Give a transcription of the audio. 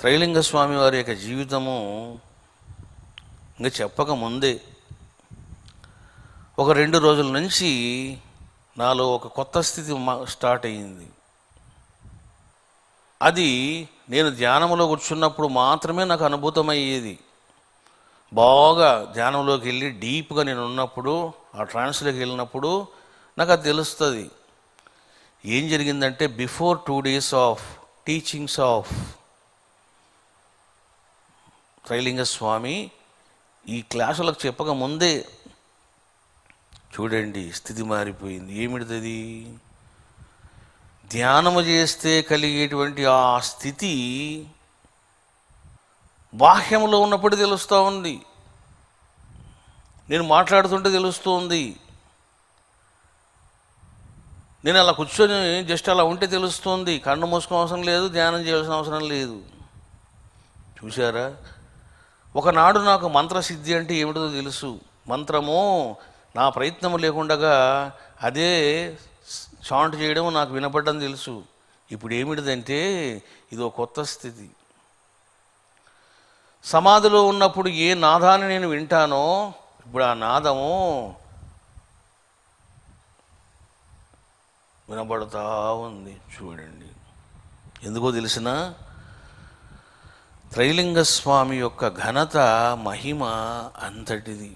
త్రైలింగ స్వామి వారి యొక్క జీవితము ఇంకా చెప్పక ముందే ఒక రెండు రోజుల నుంచి నాలో ఒక కొత్త స్థితి స్టార్ట్ అయ్యింది అది నేను ధ్యానంలో కూర్చున్నప్పుడు మాత్రమే నాకు అనుభూతమయ్యేది బాగా ధ్యానంలోకి వెళ్ళి డీప్గా నేను ఉన్నప్పుడు ఆ ట్రాన్స్లోకి వెళ్ళినప్పుడు నాకు అది తెలుస్తుంది ఏం జరిగిందంటే before two days of teachings of Trailanga Swami ఈ క్లాసులకు చెప్పక ముందే చూడండి స్థితి మారిపోయింది ఏమిటిది ధ్యానము చేస్తే కలిగేటువంటి ఆ స్థితి బాహ్యంలో ఉన్నప్పుడు తెలుస్తూ ఉంది నేను మాట్లాడుతుంటే తెలుస్తుంది నేను అలా కూర్చొని జస్ట్ అలా ఉంటే తెలుస్తుంది కన్ను మూసుకోవడం అవసరం లేదు ధ్యానం చేయాల్సిన అవసరం లేదు చూసారా ఒకనాడు నాకు మంత్రసిద్ధి అంటే ఏమిటో తెలుసు మంత్రము నా ప్రయత్నము లేకుండగా అదే సౌండ్ చేయడం నాకు వినపడడం తెలుసు ఇప్పుడు ఏమిటిదంటే ఇది ఒక కొత్త స్థితి సమాధిలో ఉన్నప్పుడు ఏ నాదాన్ని నేను వింటానో ఇప్పుడు ఆ నాదము వినబడతా ఉంది చూడండి ఎందుకో తెలిసినా త్రైలింగస్వామి యొక్క ఘనత మహిమ అంతటిది